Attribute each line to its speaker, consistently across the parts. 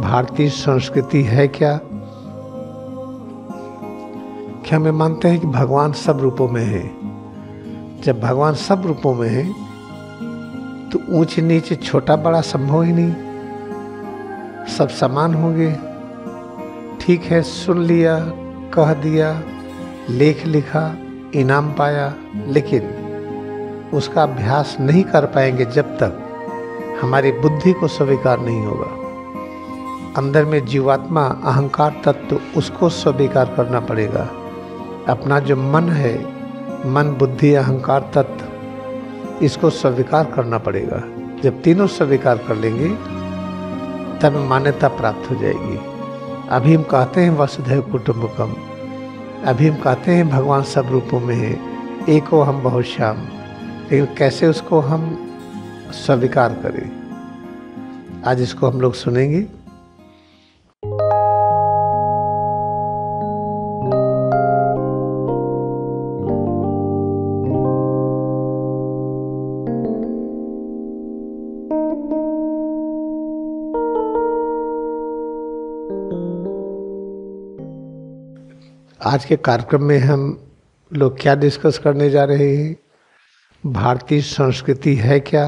Speaker 1: भारतीय संस्कृति है क्या क्या हमें मानते हैं कि भगवान सब रूपों में है जब भगवान सब रूपों में है तो ऊंच नीचे छोटा बड़ा संभव ही नहीं सब समान होंगे ठीक है सुन लिया कह दिया लेख लिखा इनाम पाया लेकिन उसका अभ्यास नहीं कर पाएंगे जब तक हमारी बुद्धि को स्वीकार नहीं होगा अंदर में जीवात्मा अहंकार तत्व उसको स्वीकार करना पड़ेगा अपना जो मन है मन बुद्धि अहंकार तत्व इसको स्वीकार करना पड़ेगा जब तीनों स्वीकार कर लेंगे तब मान्यता प्राप्त हो जाएगी अभी हम कहते हैं वसुधैव कुटुम्बकम अभी हम कहते हैं भगवान सब रूपों में है एक हो हम बहुत श्याम लेकिन कैसे उसको हम स्वीकार करें आज इसको हम लोग सुनेंगे आज के कार्यक्रम में हम लोग क्या डिस्कस करने जा रहे हैं भारतीय संस्कृति है क्या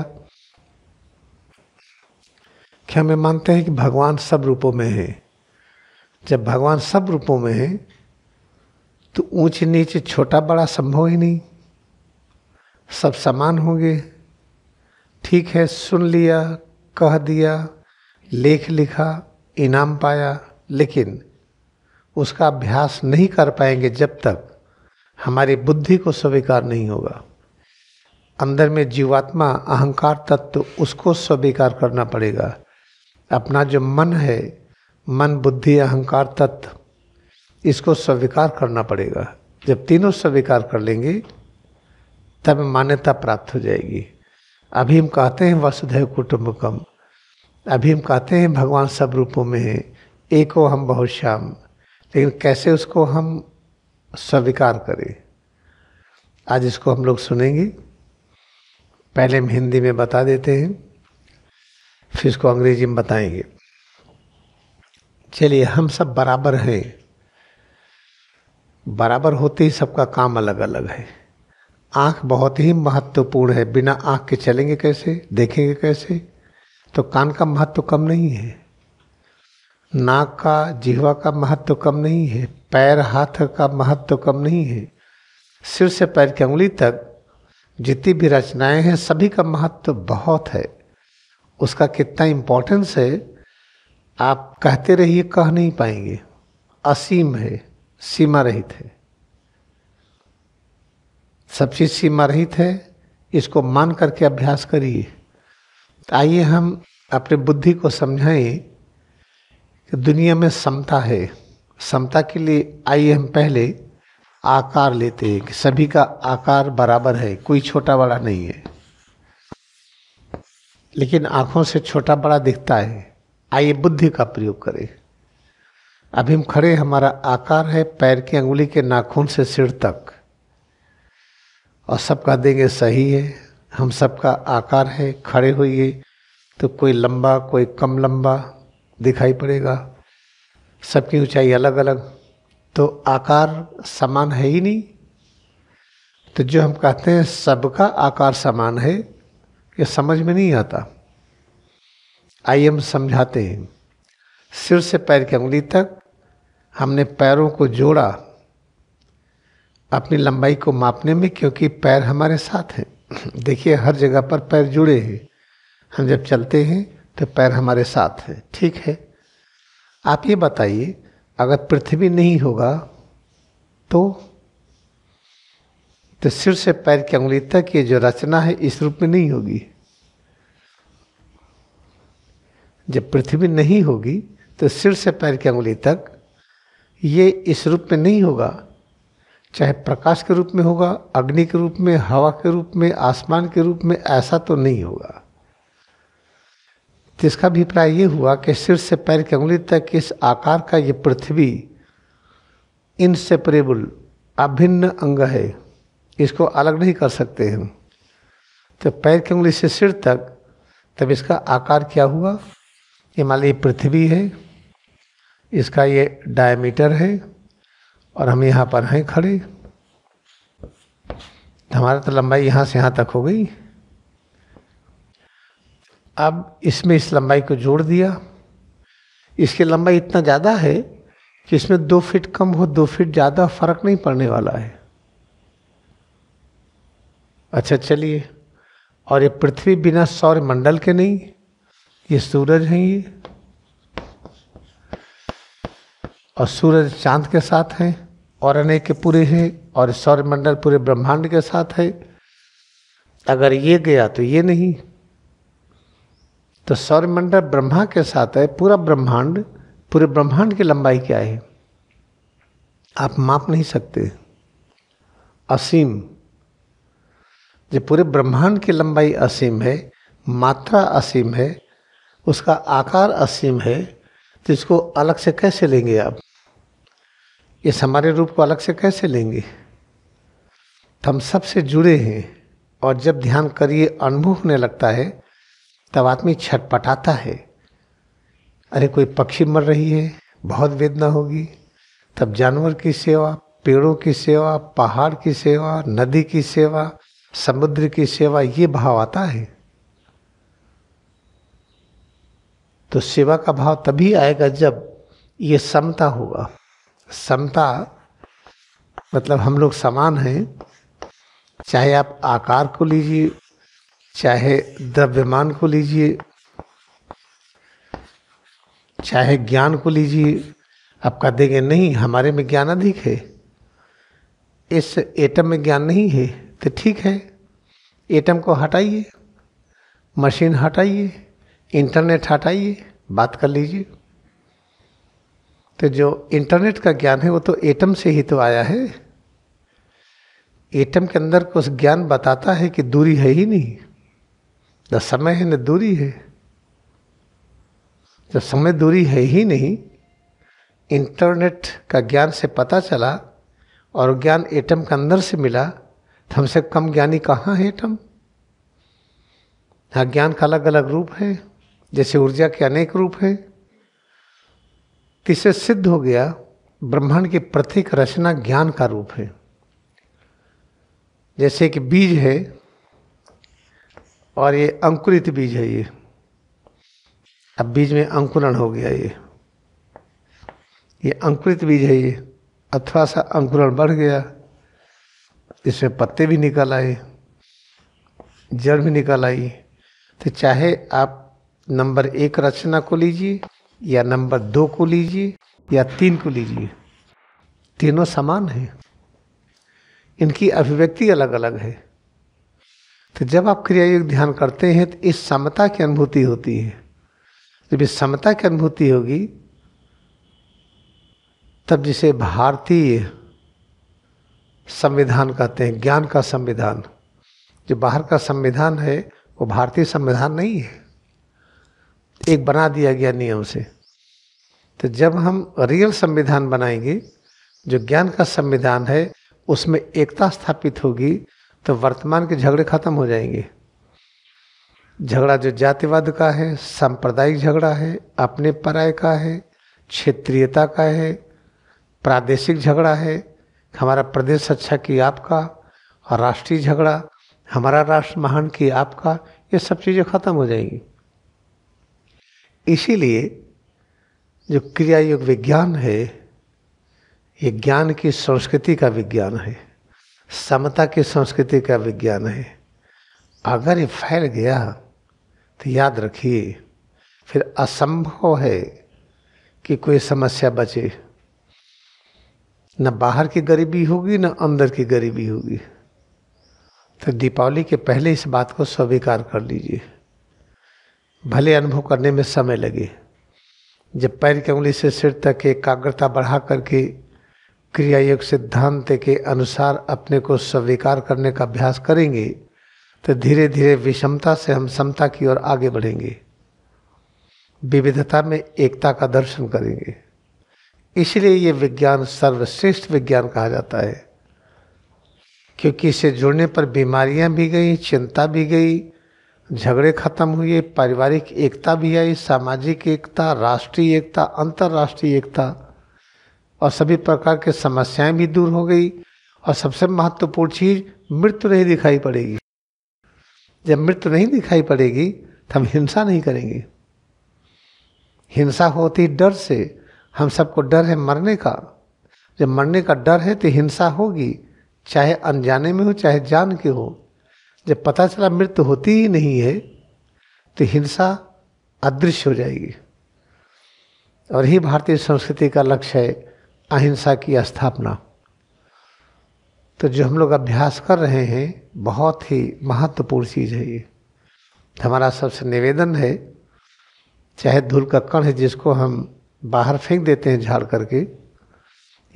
Speaker 1: क्या हमें मानते हैं कि भगवान सब रूपों में है जब भगवान सब रूपों में है तो ऊंच नीच छोटा बड़ा संभव ही नहीं सब समान होंगे ठीक है सुन लिया कह दिया लेख लिखा इनाम पाया लेकिन उसका अभ्यास नहीं कर पाएंगे जब तक हमारी बुद्धि को स्वीकार नहीं होगा अंदर में जीवात्मा अहंकार तत्व उसको स्वीकार करना पड़ेगा अपना जो मन है मन बुद्धि अहंकार तत्व इसको स्वीकार करना पड़ेगा जब तीनों स्वीकार कर लेंगे तब मान्यता प्राप्त हो जाएगी अभी हम कहते हैं वसुधैव कुटुम्बकम अभी हम कहते हैं भगवान सब रूपों में है एको हम बहुत श्याम लेकिन कैसे उसको हम स्वीकार करें आज इसको हम लोग सुनेंगे पहले हम हिंदी में बता देते हैं फिर इसको अंग्रेजी में बताएंगे चलिए हम सब बराबर हैं बराबर होते ही सबका काम अलग अलग है आँख बहुत ही महत्वपूर्ण है बिना आँख के चलेंगे कैसे देखेंगे कैसे तो कान का महत्व कम नहीं है नाक का जिहवा का महत्व कम नहीं है पैर हाथ का महत्व कम नहीं है सिर से पैर की उंगली तक जितनी भी रचनाएं हैं सभी का महत्व बहुत है उसका कितना इम्पोर्टेंस है आप कहते रहिए कह नहीं पाएंगे असीम है सीमा रहित है सब चीज़ सीमा रहित है इसको मान करके अभ्यास करिए आइए हम अपने बुद्धि को समझाएं कि दुनिया में समता है समता के लिए आइए हम पहले आकार लेते हैं कि सभी का आकार बराबर है कोई छोटा बड़ा नहीं है लेकिन आंखों से छोटा बड़ा दिखता है आइए बुद्धि का प्रयोग करें अभी हम खड़े हमारा आकार है पैर की अंगुली के नाखून से सिर तक और सबका देंगे सही है हम सबका आकार है खड़े होइए तो कोई लंबा कोई कम लंबा दिखाई पड़ेगा सबकी ऊंचाई अलग अलग तो आकार समान है ही नहीं तो जो हम कहते हैं सबका आकार समान है ये समझ में नहीं आता आइए हम समझाते हैं सिर से पैर की उंगली तक हमने पैरों को जोड़ा अपनी लंबाई को मापने में क्योंकि पैर हमारे साथ हैं देखिए हर जगह पर पैर जुड़े हैं हम जब चलते हैं तो पैर हमारे साथ है ठीक है आप ये बताइए अगर पृथ्वी नहीं होगा तो तो सिर से पैर की उंगली तक ये जो रचना है इस रूप में नहीं होगी जब पृथ्वी नहीं होगी तो सिर से पैर की उंगली तक ये इस रूप में नहीं होगा चाहे प्रकाश के रूप में होगा अग्नि के रूप में हवा के रूप में आसमान के रूप में ऐसा तो नहीं होगा तो इसका अभिप्राय ये हुआ कि सिर से पैर की उंगली तक इस आकार का ये पृथ्वी इनसेपरेबल अभिन्न अंग है इसको अलग नहीं कर सकते हम तो पैर की उंगली से सिर तक तब इसका आकार क्या हुआ ये मान ली पृथ्वी है इसका ये डायमीटर है और हम यहाँ पर हैं खड़े हमारा तो लंबाई यहाँ से यहाँ तक हो गई अब इसमें इस लंबाई को जोड़ दिया इसकी लंबाई इतना ज़्यादा है कि इसमें दो फीट कम हो दो फीट ज़्यादा फर्क नहीं पड़ने वाला है अच्छा चलिए और ये पृथ्वी बिना सौर मंडल के नहीं ये सूरज हैं ये और सूरज चांद के साथ हैं और अनेक के पूरे हैं और मंडल पूरे ब्रह्मांड के साथ है अगर ये गया तो ये नहीं तो सौरमंडल ब्रह्मा के साथ है पूरा ब्रह्मांड पूरे ब्रह्मांड की लंबाई क्या है आप माप नहीं सकते असीम जो पूरे ब्रह्मांड की लंबाई असीम है मात्रा असीम है उसका आकार असीम है तो इसको अलग से कैसे लेंगे आप इस हमारे रूप को अलग से कैसे लेंगे तो हम सबसे जुड़े हैं और जब ध्यान करिए अनुभव होने लगता है तब आदमी छटपटाता है अरे कोई पक्षी मर रही है बहुत वेदना होगी तब जानवर की सेवा पेड़ों की सेवा पहाड़ की सेवा नदी की सेवा समुद्र की सेवा ये भाव आता है तो सेवा का भाव तभी आएगा जब ये समता होगा समता मतलब हम लोग समान हैं चाहे आप आकार को लीजिए चाहे द्रव्यमान को लीजिए चाहे ज्ञान को लीजिए आप कह देंगे नहीं हमारे में ज्ञान अधिक है इस एटम में ज्ञान नहीं है तो ठीक है एटम को हटाइए मशीन हटाइए इंटरनेट हटाइए बात कर लीजिए तो जो इंटरनेट का ज्ञान है वो तो एटम से ही तो आया है एटम के अंदर कुछ ज्ञान बताता है कि दूरी है ही नहीं न समय है न दूरी है जब समय दूरी है ही नहीं इंटरनेट का ज्ञान से पता चला और ज्ञान एटम के अंदर से मिला तो हमसे कम ज्ञानी कहाँ है एटम हाँ ज्ञान का अलग अलग रूप है जैसे ऊर्जा के अनेक रूप हैं किसे सिद्ध हो गया ब्रह्मांड की प्रत्येक रचना ज्ञान का रूप है जैसे एक बीज है और ये अंकुरित बीज है ये अब बीज में अंकुरण हो गया ये ये अंकुरित बीज है ये अथवा सा अंकुरण बढ़ गया इसमें पत्ते भी निकल आए जड़ भी निकल आई तो चाहे आप नंबर एक रचना को लीजिए या नंबर दो को लीजिए या तीन को लीजिए तीनों समान हैं इनकी अभिव्यक्ति अलग अलग है तो जब आप क्रियायोग ध्यान करते हैं तो इस समता की अनुभूति होती है जब इस समता की अनुभूति होगी तब जिसे भारतीय संविधान कहते हैं ज्ञान का संविधान जो बाहर का संविधान है वो भारतीय संविधान नहीं है एक बना दिया गया नियम से तो जब हम रियल संविधान बनाएंगे जो ज्ञान का संविधान है उसमें एकता स्थापित होगी तो वर्तमान के झगड़े खत्म हो जाएंगे झगड़ा जो जातिवाद का है सांप्रदायिक झगड़ा है अपने पराय का है क्षेत्रीयता का है प्रादेशिक झगड़ा है हमारा प्रदेश अच्छा कि आपका और राष्ट्रीय झगड़ा हमारा राष्ट्र महान कि आपका ये सब चीज़ें खत्म हो जाएंगी इसीलिए जो क्रियायोग विज्ञान है ये ज्ञान की संस्कृति का विज्ञान है समता की संस्कृति का विज्ञान है अगर ये फैल गया तो याद रखिए फिर असंभव है कि कोई समस्या बचे न बाहर की गरीबी होगी न अंदर की गरीबी होगी तो दीपावली के पहले इस बात को स्वीकार कर लीजिए भले अनुभव करने में समय लगे जब पैर की उंगली से सिर तक एकाग्रता बढ़ा करके क्रिया योग सिद्धांत के अनुसार अपने को स्वीकार करने का अभ्यास करेंगे तो धीरे धीरे विषमता से हम समता की ओर आगे बढ़ेंगे विविधता में एकता का दर्शन करेंगे इसलिए ये विज्ञान सर्वश्रेष्ठ विज्ञान कहा जाता है क्योंकि इससे जुड़ने पर बीमारियां भी गई चिंता भी गई झगड़े खत्म हुए पारिवारिक एकता भी आई सामाजिक एकता राष्ट्रीय एकता अंतर्राष्ट्रीय एकता और सभी प्रकार की समस्याएं भी दूर हो गई और सबसे महत्वपूर्ण चीज़ मृत्यु नहीं दिखाई पड़ेगी जब मृत्यु नहीं दिखाई पड़ेगी तो हम हिंसा नहीं करेंगे हिंसा होती डर से हम सबको डर है मरने का जब मरने का डर है तो हिंसा होगी चाहे अनजाने में हो चाहे जान के हो जब पता चला मृत्यु होती ही नहीं है तो हिंसा अदृश्य हो जाएगी और यही भारतीय संस्कृति का लक्ष्य है अहिंसा की स्थापना तो जो हम लोग अभ्यास कर रहे हैं बहुत ही महत्वपूर्ण चीज़ है ये हमारा सबसे निवेदन है चाहे धूल का कण है जिसको हम बाहर फेंक देते हैं झाड़ करके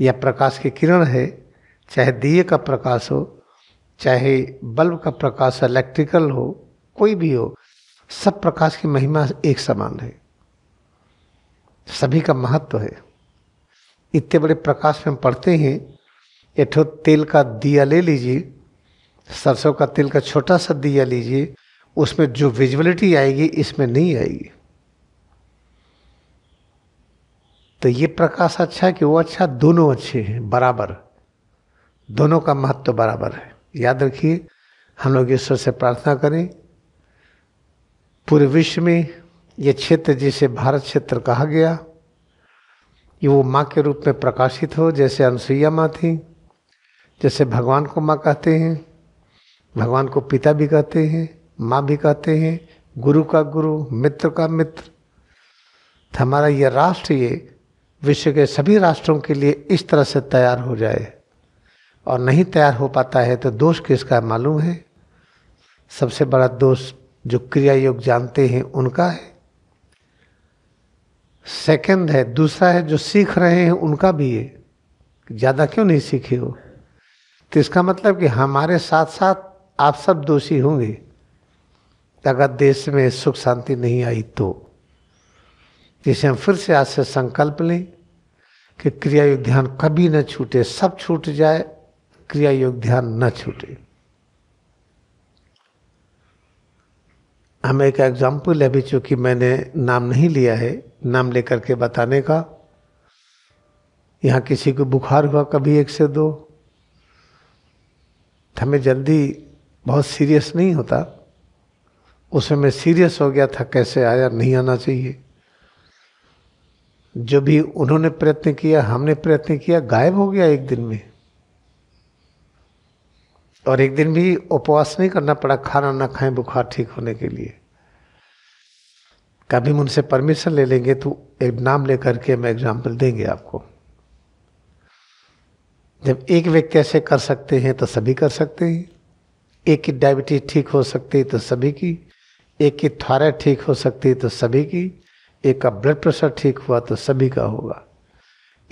Speaker 1: या प्रकाश की किरण है चाहे दिए का प्रकाश हो चाहे बल्ब का प्रकाश इलेक्ट्रिकल हो कोई भी हो सब प्रकाश की महिमा एक समान है सभी का महत्व है इतने बड़े प्रकाश में पढ़ते हैं एठो तेल का दिया ले लीजिए सरसों का तेल का छोटा सा दिया लीजिए उसमें जो विजुअलिटी आएगी इसमें नहीं आएगी तो ये प्रकाश अच्छा है कि वो अच्छा दोनों अच्छे हैं बराबर दोनों का महत्व तो बराबर है याद रखिए हम लोग ईश्वर से प्रार्थना करें पूरे विश्व में ये क्षेत्र जिसे भारत क्षेत्र कहा गया कि वो माँ के रूप में प्रकाशित हो जैसे अनुसुईया माँ थी जैसे भगवान को माँ कहते हैं भगवान को पिता भी कहते हैं माँ भी कहते हैं गुरु का गुरु मित्र का मित्र तो हमारा ये राष्ट्र ये विश्व के सभी राष्ट्रों के लिए इस तरह से तैयार हो जाए और नहीं तैयार हो पाता है तो दोष किसका मालूम है सबसे बड़ा दोष जो क्रिया योग जानते हैं उनका है सेकंड है दूसरा है जो सीख रहे हैं उनका भी है ज़्यादा क्यों नहीं सीखे हो तो इसका मतलब कि हमारे साथ साथ आप सब दोषी होंगे अगर देश में सुख शांति नहीं आई तो जिसे हम फिर से आज से संकल्प लें कि क्रिया योग ध्यान कभी न छूटे सब छूट जाए क्रिया योग ध्यान न छूटे हमें एक एग्ज़ाम्पल है अभी चूँकि मैंने नाम नहीं लिया है नाम लेकर के बताने का यहाँ किसी को बुखार हुआ कभी एक से दो तो हमें जल्दी बहुत सीरियस नहीं होता उसमें मैं सीरियस हो गया था कैसे आया नहीं आना चाहिए जो भी उन्होंने प्रयत्न किया हमने प्रयत्न किया गायब हो गया एक दिन में और एक दिन भी उपवास नहीं करना पड़ा खाना ना खाएं बुखार ठीक होने के लिए कभी उनसे परमिशन ले लेंगे तो एक नाम लेकर के हम एग्जाम्पल देंगे आपको जब एक व्यक्ति ऐसे कर सकते हैं तो सभी कर सकते हैं एक की डायबिटीज ठीक हो सकती है तो सभी की एक की थायराइड ठीक हो सकती है तो सभी की एक का ब्लड प्रेशर ठीक हुआ तो सभी का होगा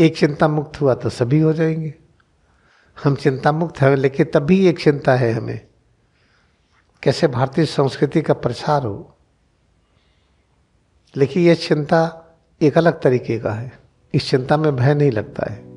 Speaker 1: एक चिंता मुक्त हुआ तो सभी हो जाएंगे हम चिंता मुक्त हैं लेकिन तब भी एक चिंता है हमें कैसे भारतीय संस्कृति का प्रसार हो लेकिन यह चिंता एक अलग तरीके का है इस चिंता में भय नहीं लगता है